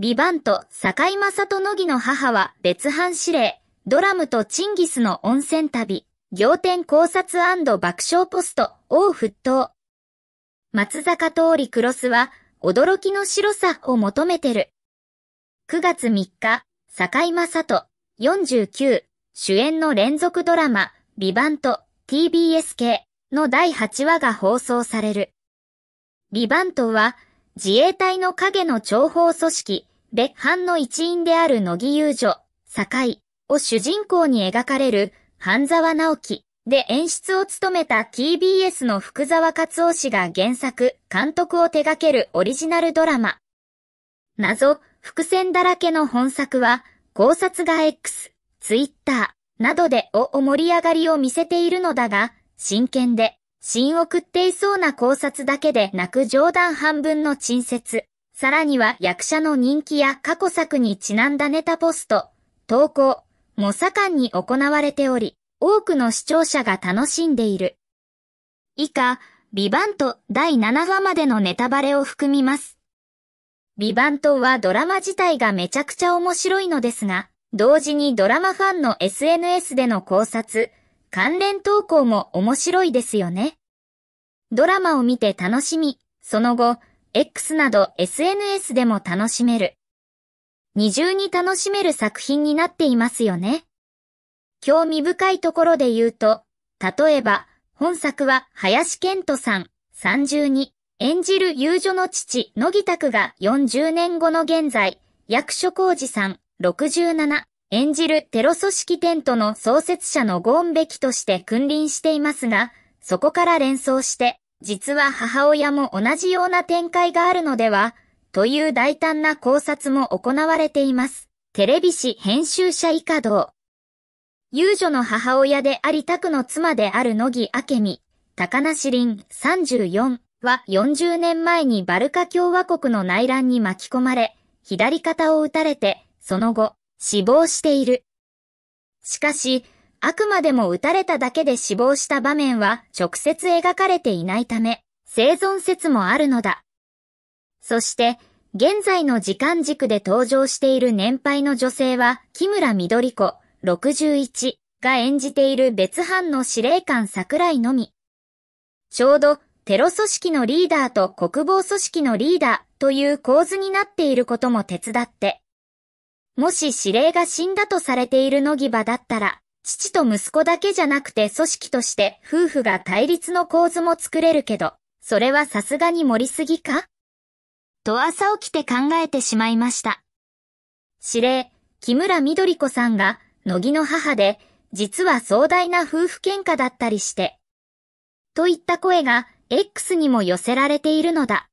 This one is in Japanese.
ビバント、堺正人乃木の母は別班指令、ドラムとチンギスの温泉旅、仰天考察爆笑ポスト、を沸騰。松坂通りクロスは、驚きの白さを求めてる。9月3日、堺正人、49、主演の連続ドラマ、ビバント、TBS 系の第8話が放送される。ビバントは、自衛隊の影の諜報組織、別班の一員である乃木遊女、堺を主人公に描かれる半沢直樹で演出を務めた TBS の福沢克夫氏が原作、監督を手掛けるオリジナルドラマ。謎、伏線だらけの本作は、考察が X、Twitter などでお盛り上がりを見せているのだが、真剣で、新を食っていそうな考察だけでなく冗談半分の陳説。さらには役者の人気や過去作にちなんだネタポスト、投稿も盛んに行われており、多くの視聴者が楽しんでいる。以下、ビバント第7話までのネタバレを含みます。ビバントはドラマ自体がめちゃくちゃ面白いのですが、同時にドラマファンの SNS での考察、関連投稿も面白いですよね。ドラマを見て楽しみ、その後、X など SNS でも楽しめる。二重に楽しめる作品になっていますよね。興味深いところで言うと、例えば、本作は林健人さん3重に演じる遊女の父、野木拓が40年後の現在、役所工事さん67演じるテロ組織テントの創設者のゴーンベキとして君臨していますが、そこから連想して、実は母親も同じような展開があるのでは、という大胆な考察も行われています。テレビ誌編集者以下道。遊女の母親でありたくの妻である野木明美、高梨林34は40年前にバルカ共和国の内乱に巻き込まれ、左肩を撃たれて、その後、死亡している。しかし、あくまでも撃たれただけで死亡した場面は直接描かれていないため、生存説もあるのだ。そして、現在の時間軸で登場している年配の女性は、木村緑子、61が演じている別班の司令官桜井のみ。ちょうど、テロ組織のリーダーと国防組織のリーダーという構図になっていることも手伝って、もし司令が死んだとされている野木場だったら、父と息子だけじゃなくて組織として夫婦が対立の構図も作れるけど、それはさすがに盛りすぎかと朝起きて考えてしまいました。司令、木村緑子さんが、乃木の母で、実は壮大な夫婦喧嘩だったりして。といった声が、X にも寄せられているのだ。